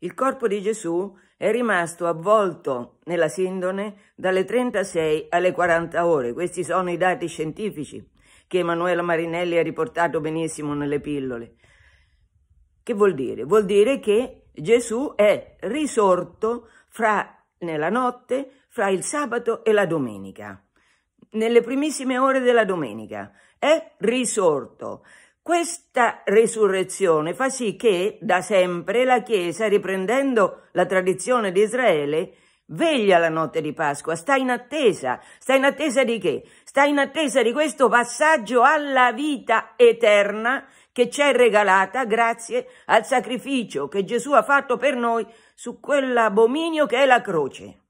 Il corpo di Gesù è rimasto avvolto nella sindone dalle 36 alle 40 ore. Questi sono i dati scientifici che Emanuela Marinelli ha riportato benissimo nelle pillole. Che vuol dire? Vuol dire che Gesù è risorto fra, nella notte fra il sabato e la domenica, nelle primissime ore della domenica. È risorto questa risurrezione fa sì che da sempre la Chiesa, riprendendo la tradizione di Israele, veglia la notte di Pasqua, sta in attesa. Sta in attesa di che? Sta in attesa di questo passaggio alla vita eterna che ci è regalata grazie al sacrificio che Gesù ha fatto per noi su quell'abominio che è la croce.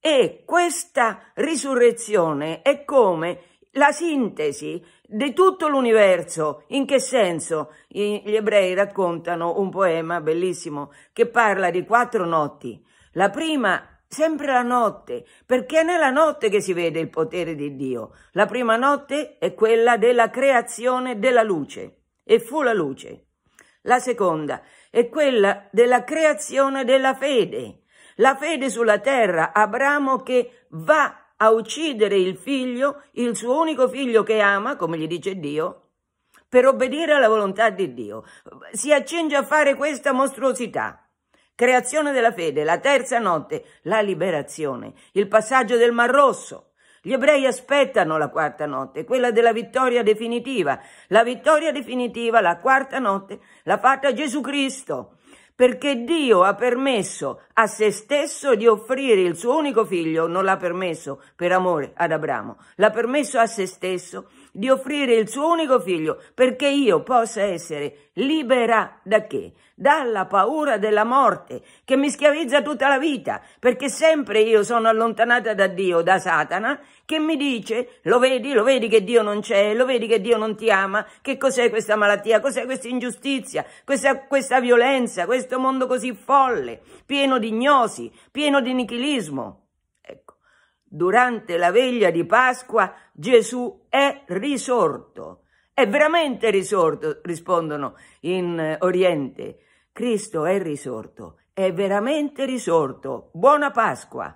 E questa risurrezione è come la sintesi di tutto l'universo. In che senso? Gli ebrei raccontano un poema bellissimo che parla di quattro notti. La prima, sempre la notte, perché è nella notte che si vede il potere di Dio. La prima notte è quella della creazione della luce. E fu la luce. La seconda è quella della creazione della fede. La fede sulla terra, Abramo che va a uccidere il figlio, il suo unico figlio che ama, come gli dice Dio, per obbedire alla volontà di Dio. Si accinge a fare questa mostruosità. Creazione della fede, la terza notte, la liberazione, il passaggio del Mar Rosso. Gli ebrei aspettano la quarta notte, quella della vittoria definitiva. La vittoria definitiva, la quarta notte, l'ha fatta Gesù Cristo perché Dio ha permesso a se stesso di offrire il suo unico figlio, non l'ha permesso per amore ad Abramo, l'ha permesso a se stesso di offrire il suo unico figlio perché io possa essere libera da che? Dalla paura della morte che mi schiavizza tutta la vita perché sempre io sono allontanata da Dio, da Satana che mi dice lo vedi, lo vedi che Dio non c'è, lo vedi che Dio non ti ama, che cos'è questa malattia, cos'è questa ingiustizia, questa, questa violenza, questo mondo così folle, pieno di gnosi, pieno di nichilismo. Ecco. Durante la veglia di Pasqua Gesù è risorto. È veramente risorto, rispondono in Oriente. Cristo è risorto, è veramente risorto. Buona Pasqua!